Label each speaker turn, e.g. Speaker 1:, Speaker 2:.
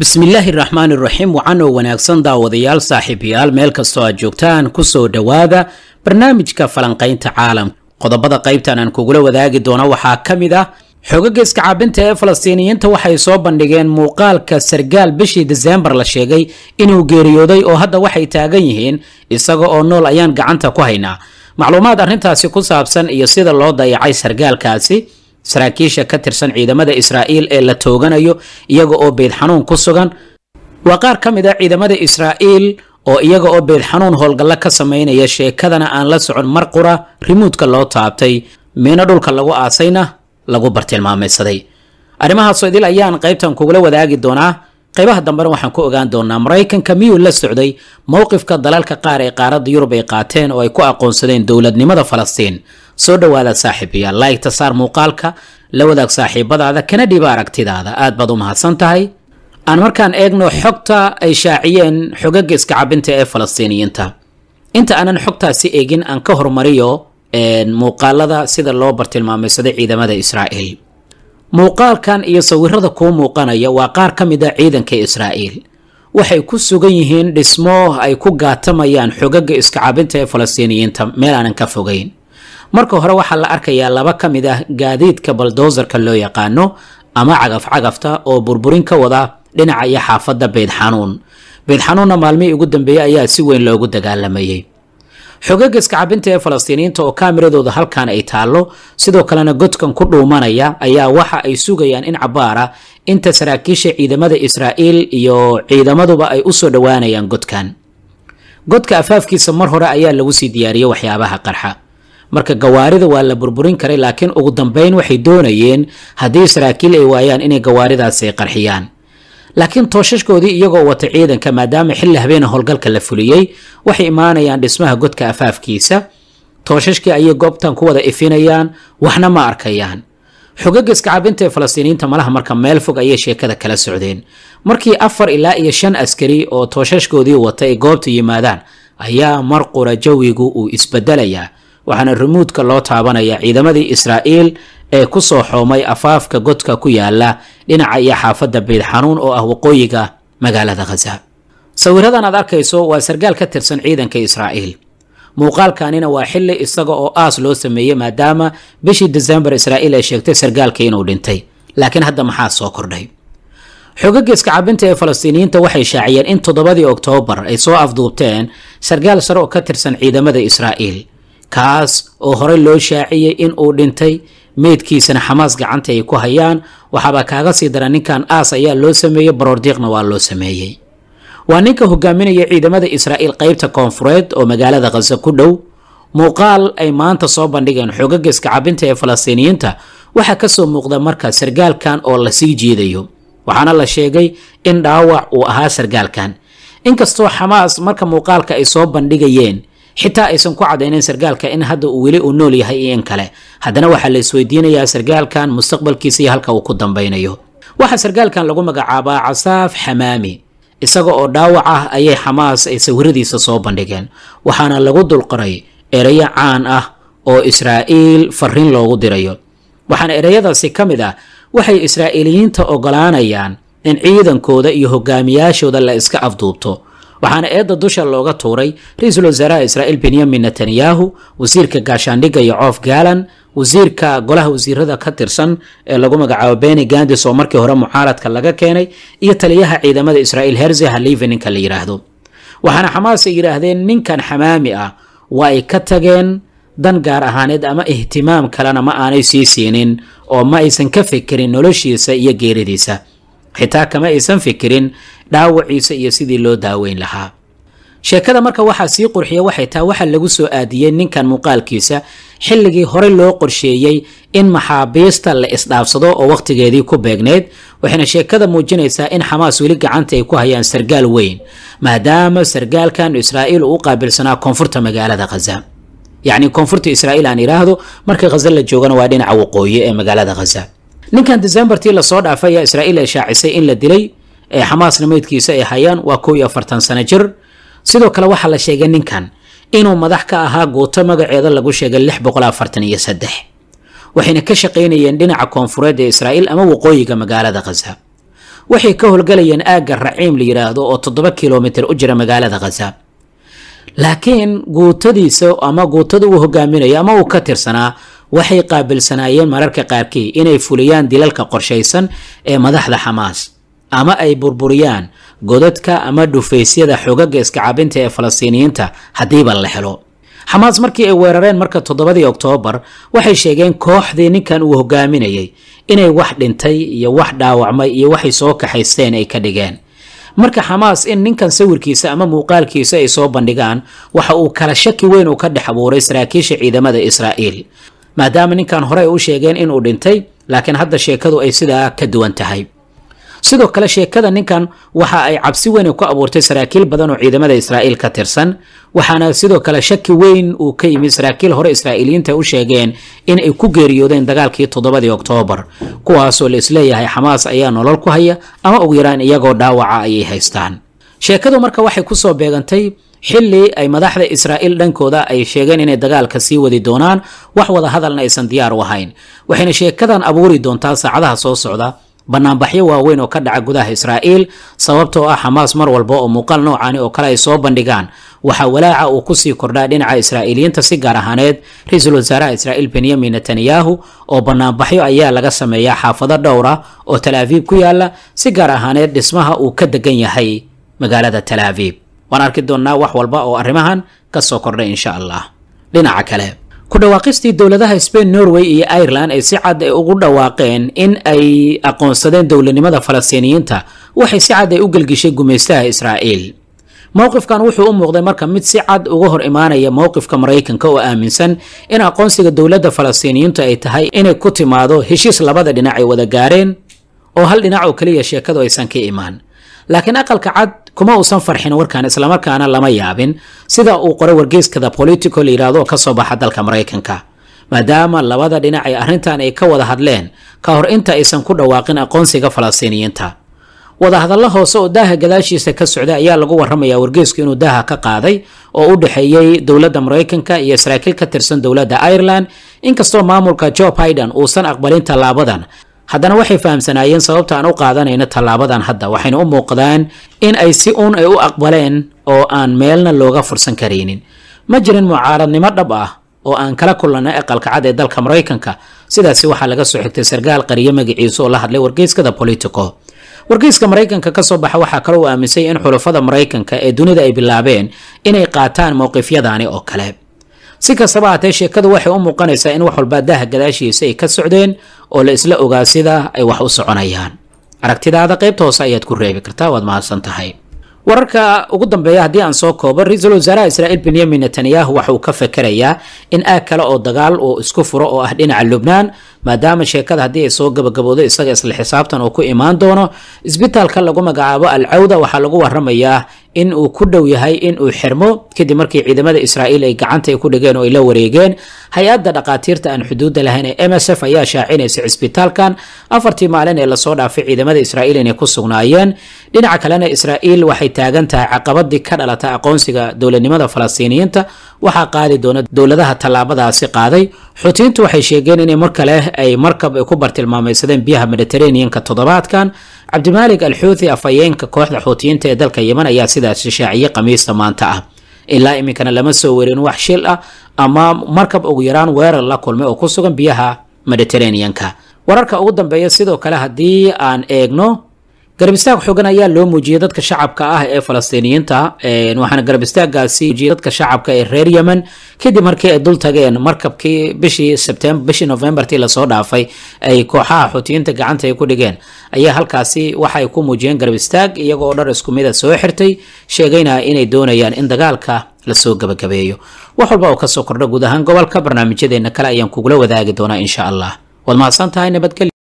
Speaker 1: bismillaahi raxmaan iraxiim wacan oo wanaagsan daawadayaal saaxiibayaal meel kastoo aad joogtaan ku soo dhowaada barnaamijka falanqaynta caalamka qodobada qaybtan aan kugula wadaagi doono waxaa ka mid ah xoogaga iskacaabinta ee falastiiniyiinta waxay soo bandhigeen muuqaalka sargaal bishii diseembar la sheegay inuu geeriyooday oo hadda waxay taagan yihiin isaga oo nool ayaan gacanta ku haynaa macluumaad arrintaasi ku saabsan iyo sida loo dayacay sargaalkaasi saraakiisha ka tirsan ciidamada israa'iil ee la tooganayo iyaga oo beed xanuun ku sugan waa qaar ka mid a ah ciidamada israa'iil oo iyaga oo beed xanuun howlgalla ka samaynaya sheekadana aan la socon mar qura rimuudka loo taabtay miino dhulka lagu aasayna lagu bartilmaamaysaday arrimahaasoo idil ayaan qaybtan kugula wadaagi doonaa qaybaha dambena waxaan ku ogaan doonaa maraykanka miyuu la socday mowqifka dalalka qaar ee qaaradda yurub ay qaateen oo ay ku aqoonsadeen dowladnimada falastiin soo dhowaada saaxiibayaal laa'igta saar muuqaalka la wadaag saaxiibadaada kana dhiiba aragtidaada aad baad u mahadsan tahay aan markaan eegno xogta ay shaaciyeen xogaga iskacabinta ee falastiiniyiinta inta aanan xogtaasi eegin aan ka hormariyo muuqaalada sida loo bartilmaamaysado ciidamada israa'iil muuqaalkan iyo sawirada kuu muuqanaya waa qaar ka mid a ah ciidanka israa'iil waxay ku sugan yihiin dhismo ay ku gaatamayaan xogaga iska cabinta ee falastiiniyiinta meel aanan ka fogayn marka hore waxaa la arkayaa laba ka mid ah gaadiidka baldoosarka loo yaqaano ama cagaf-cagafta oo burburin ka wada dhinaca iyo xaafadda beydxanuun xanuunna maalmihii ugu dambeeyey ayaa si weyn loogu dagaalamayey xogaga iskacabinta ee falastiiniinta oo kamiradooda halkan ay taallo sidoo kalena godkan ku dhuumanaya ayaa waxa ay sugayaan in cabaara inta saraakiisha ciidamada israa'iil iyo ciidamaduba ay usoo dhowaanayaan godkan godka afaafkiisa mar hore ayaa lagu sii diyaariyey waxyaabaha qarxa marka gawaarida waa la burburin karay laakiin ugu dambeyn waxay doonayeen haddii saraakiil ay waayaan inay gawaaridaasi qarxiyaan laakiin tooshashkoodii iyagoo wata ciidanka maadaama xilli habeena howlgalka la fuliyey waxay imaanayaan dhismaha godka afaafkiisa tooshashkii ayay goobtan ku wada ifinayaan waxna ma arkayaan xogaga iskacabinta ee falastiiniyiinta malaha marka meel fog ayay sheekada kala socdeen markii afar ilaa iyo shan askari oo tooshashkoodii wata ay goobta yimaadaan ayaa mar qura jawigu uu isbedelayaa waxaana rumuudka loo taabanaya ciidamadii israa'iil ee ku soo xoomay afaafka godka ku yaala dhinaca iyo xaafadda beydxanuun oo ah waqooyiga magaalada khaza sawiradan aad arkayso waa sargaal ka tirsan ciidanka israa'iil muuqaalkanina waa xilli isaga oo aas loo sameeyey maadaama bishii disembar israa'iil ay sheegtay sargaalka inuu dhintay laakiin hadda maxaa soo kordhay xogagga iskacabinta ee falastiiniyiinta waxay shaaciyeen in toddobadii oktoobar ay soo afduubteen sargaal sare oo ka tirsan ciidamada israa'iil kaas oo horey loo shaaciyey in uu dhintay meydkiisana xamaas gacanta ay ku hayaan waxaaba kaaga sii dara ninkan aas ayaa loo sameeyey baroordiiqna waa loo sameeyey waa ninka hogaaminaya ciidamada israa'iil qaybta koonfureed oo magaalada khaza ku dhow muuqaal ay maanta soo bandhigeen xoogaga iskacabinta ee falastiiniyiinta waxaa ka soo muuqda marka sargaalkan oo la sii jiidayo waxaana la sheegay in dhaawac uu ahaa sargaalkan inkastoo xamaas marka muuqaalka ay soo bandhigayeen xitaa aysan ku cadaynayn sargaalka in hadda uu weli uu nool yahay iyo in kale haddana waxaa la isweydiinayaa sargaalkan mustaqbalkiisa iyo halka uu ku dambaynayo waxaa sargaalkan lagu magacaabaa casaaf xamaami isaga oo dhaawac ah ayay xamaas ay sawiradiisa soo bandhigeen waxaana lagu dulqoray erayo caan ah oo israa'iil farrin loogu dirayo waxaana ereyadaasi ka mid ah waxay israa'iiliyiinta ogolaanayaan in ciidankooda iyo hogaamiyaashooda la iska afduubto waxaana eedda dusha looga tuuray ra-iisul wasaaraha israa'iil benyamin netanyahu wasiirka gaashaandhigga iyo coof gaalan wasiirka golaha wasiirada ka tirsan ee lagu magacaabo beni gandis oo markii hore mucaaradka laga keenay iyo taliyaha ciidamada israa'iil herze haliifi ninka la yidhaahdo waxaana xamaas ay yidhaahdeen ninkan xamaami ah waa ay ka tageen dan gaar ahaaneed ama ihtimaam kalena ma aanay sii siinin oo ma aysan ka fikirin noloshiisa iyo geeridiisa xitaa kama aysan fikirin dhaawaciisa iyo sidii loo daaweyn lahaa sheekada marka waxaa sii qurxiya waxay tahay waxaa lagu soo aadiyey ninkan muuqaalkiisa xilligii horey loo qorsheeyey in maxaabiista la isdhaafsado oo wakhtigeedii ku beegneyd waxayna sheekada muujinaysaa in xamaas weli gacanta ay ku hayaan sargaal weyn maadaama sargaalkan israa'iil uu u qaabilsanaa koonfurta magaalada khaza yacni koonfurta israa'iil aan idhaahdo marka khaza la joogana waa dhinaca waqooyi ee magaalada khaza ninkan decembartii lasoo dhaafay ayaa israa'iil ay shaacisay in la dilay ee xamaasna meydkiisa ay hayaan waa kow iyo afartan sano jir sidoo kale waxaa la sheegay ninkan inuu madax ka ahaa guuto magaceeda lagu sheegay lix boqol afartan iyo saddex waxayna ka shaqaynayeen dhinaca koonfureed ee israa'iil ama waqooyiga magaalada khaza waxay ka howlgalayeen aagga raciim la yidhaahdo oo toddoba kilomitir u jira magaalada khaza laakiin guutadiisa ama guutada uu hogaaminayo ama uu ka tirsanaa waxay qaabilsanaayeen mararka qaarkii inay fuliyaan dilalka qorshaysan ee madaxda xamaas ama ay burburiyaan godadka ama dhufaysyada xogaga iskacabinta ee falastiiniyiinta haddiiba la helo xamaas markii ay weerareen marka toddobadii oktoobar waxay sheegeen kooxdii ninkan uu hogaaminayay inay wax dhintay iyo wax dhaawacmay iyo waxay soo kaxaysteen ay ka dhigeen marka xamaas in ninkan sawirkiisa ama muuqaalkiisa ay soo bandhigaan waxa uu kala shaki weyn u ka dhex abuuray saraakiisha ciidamada israa'iil maadaama ninkan horey u sheegeen inuu dhintay laakiin hadda sheekadu ay sidaa ka duwan tahay sidoo kale sheekada ninkan waxa ay cabsi weyn ku abuurtay saraakiil badan oo ciidamada israa'iil ka tirsan waxaana sidoo kale shaki weyn uu ka yimid saraakiil hore israa'iiliyiinta u sheegeen in ay ku geeriyoodeen dagaalkii toddobadii oktoobar kuwaasoo la isleeyahay xamaas ayaa nolol ku haya ama ugu yaraan iyagoo dhaawaca ayay haystaan sheekadu marka waxay kusoo beegantay xilli ay madaxda israa'iil dhankooda ay sheegeen inay dagaalka sii wadi doonaan wax wada hadalna aysan diyaar u ahayn waxayna sheekadan abuuri doontaa saacadaha soo socda banaanbaxyo waaweyn oo ka dhaca gudaha israa'iil sababtoo ah xamaas mar walba oo muuqaal noocani oo kale ay soo bandhigaan waxaa walaaca uu kusii kordhaa dhinaca israa'iiliyiinta si gaar ahaaneed ra-iisul wasaaraha israa'iil benyamin netanyahu oo banaanbaxyo ayaa laga sameeyaa xaafado dhowra ah oo talaabiib ku yaalla si gaar ahaaneed dhismaha uu ka degan yahay magaalada talaabiib waan arki doonnaa wax walba oo arrimahan ka soo kordhay insha allah dhinaca kale ku dhawaaqistii dowladaha spain norway iyo ireland ay si cad ay ugu dhawaaqeen in ay aqoonsadeen dowladnimada falastiiniyiinta waxay si cad ay u gelgishay gumaystaha israa'iil mowqifkan wuxuu u muuqday marka mid si cad uga hor imaanaya mowqifka maraykanka oo aaminsan in aqoonsiga dowladda falastiiniyiintu ay tahay inay ku timaado heshiis labada dhinac ay wada gaareen oo hal dhinac oo keliya sheekadu aysan ka imaan laakiin aqalka cad kuma uusan farxin warkan islamarkaana lama yaabin sida uu qoray wargeyskada politico layidhaahdo kasoo baxa dalka maraykanka maadaama labada dhinac ee arrintan ay ka wada hadleen ka hor inta aysan ku dhawaaqin aqoonsiga falastiiniyiinta wadahadallo hoose oo daaha gadaashiisa ka socday ayaa lagu waramayaa wargeysku inuu daaha ka qaaday oo u dhexeeyey dowladda maraykanka iyo saraakiil ka tirsan dowladda ireland inkastoo maamulka jo biden uusan aqbalin tallaabadan haddana waxay fahamsanaayeen sababta aan u qaadanayno tallaabadan hadda waxayna u muuqdaan in ay si uun ay u aqbaleen oo aan meelna looga fursan karaynin ma jirin mucaaradnimo dhab ah oo aan kala kulannay aqalka cad ee dalka maraykanka sidaasi waxaa laga soo xigtay sarkaal qariyo magiciisa oo la hadlay wargeyskada politico wargeyska maraykanka ka soo baxa waxaa kale uu aaminsay in xulafada maraykanka ee dunida ay bilaabeen inay qaataan mowqifyadani oo kale si kastaba hatee sheekadu waxay u muuqanaysaa in wax walba daaha gadaashiisa ay ka socdeen oo la isla ogaa sida ay wax u soconayaan aragtidaada qaybta hoose ayaad ku reebi kartaa waad mahadsan tahay wararka ugu dambeeya haddii aan soo koobo ra-iisul wasaaraha israa'iil benyamin netanyahu waxa uu ka fakerayaa in aag kale oo dagaal uu isku furo oo ah dhinaca lubnaan maadaama sheekada haddii ay soo gabagaboodo isaga isla xisaabtan uu ku imaan doono isbitaalka lagu magacaabo al waxaa lagu waramayaa in uu ku dhow yahay inuu xirmo kadib markii ciidamada israa'iil ay gacanta ku dhigeen oo ay la wareegeen hay-adda dhaqaatiirta aan xuduudda lahayn ee m s f ayaa shaacinaysa cisbitaalkan afartii maalin ee lasoo dhaafay ciidamada israa'iil inay ku sugnaayeen dhinaca kalena israa'iil waxay taagan tahay caqabadii ka dhalata aqoonsiga dowladnimada falastiiniyiinta waxaa qaadi doona dowladaha tallaabadaasi qaaday xutiintu waxay sheegeen inay mar kale ay markab ku bartilmaameysadeen biyaha mediteraneanka toddobaadkan cabdimaalik alxuuthi afhayeenka kooxda xuutiyiinta ee dalka yeman ayaa sidaas shaaciye khamiista maanta ah ilaa iminkana lama soo werin wax shil ah ama markab ugu yaraan weerar la kulmay oo ku sugan biyaha mediterraneanka wararka ugu dambeeya sidoo kale haddii aan eegno garab istaag xoogan ayaa loo muujiyey dadka shacabka ah ee falastiiniyiinta waxaana garab istaagaasi muujiyey dadka shacabka ee reer yemen kadib markii ay dul tageen markabkii bishii sebtembar bishii novembartii lasoo dhaafay ay kooxaha xutiyiinta gacanta ay ku dhigeen ayaa halkaasi waxa ku muujiyeen garab istaag iyagoo dhar isku mida ah soo xirtay sheegayna inay doonayaan in dagaalka lasoo gabagabeeyo wax walba oo kasoo kordha guud ahaan gobolka barnaamijyadeena kale ayaan kugula wadaagi doonaa insha allah waad mahadsan tahay nabadgelyo